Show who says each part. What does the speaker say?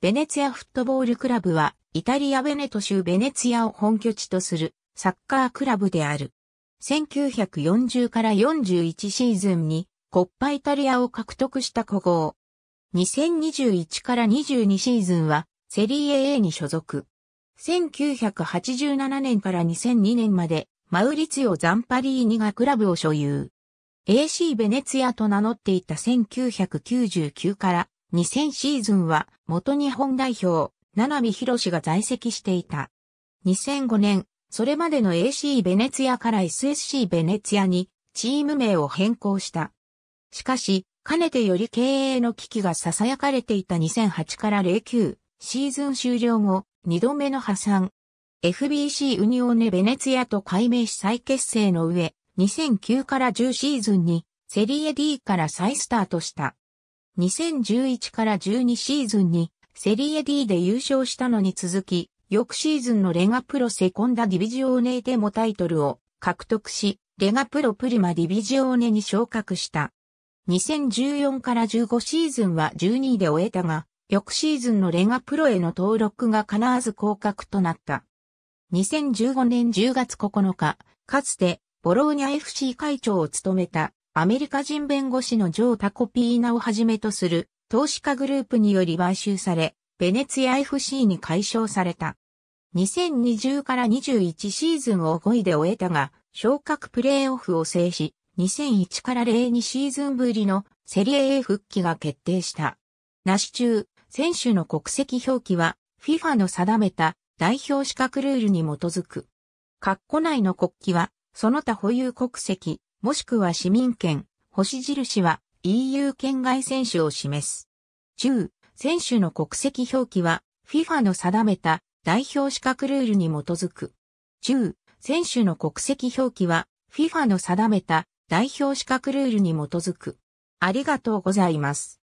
Speaker 1: ベネツィアフットボールクラブは、イタリアベネト州ベネツィアを本拠地とするサッカークラブである。1940から41シーズンにコッパイタリアを獲得した古豪。2021から22シーズンはセリエ A に所属。1987年から2002年までマウリツィオ・ザンパリーニがクラブを所有。AC ベネツィアと名乗っていた1999から2000シーズンは元日本代表、七海博士が在籍していた。2005年、それまでの AC ベネツィアから SSC ベネツィアにチーム名を変更した。しかし、かねてより経営の危機が囁かれていた2008から09シーズン終了後、2度目の破産。FBC ウニオーネベネツィアと改名し再結成の上、2009から10シーズンにセリエ D から再スタートした。2011から12シーズンにセリエ D で優勝したのに続き、翌シーズンのレガプロセコンダディビジオーネーでもタイトルを獲得し、レガプロプリマディビジオーネに昇格した。2014から15シーズンは12位で終えたが、翌シーズンのレガプロへの登録が必ず降格となった。2015年10月9日、かつてボローニャ FC 会長を務めたアメリカ人弁護士のジョー・タコピーナをはじめとする投資家グループにより買収され、ベネツィア FC に解消された。2020から21シーズンを5位で終えたが、昇格プレーオフを制し、2001から02シーズンぶりのセリエ A 復帰が決定した。なし中、選手の国籍表記は FIFA の定めた代表資格ルールに基づく。括弧内の国旗は、その他保有国籍、もしくは市民権、星印は EU 圏外選手を示す。中、選手の国籍表記は FIFA の定めた代表資格ルールに基づく。中、選手の国籍表記は FIFA の定めた代表資格ルールに基づく。ありがとうございます。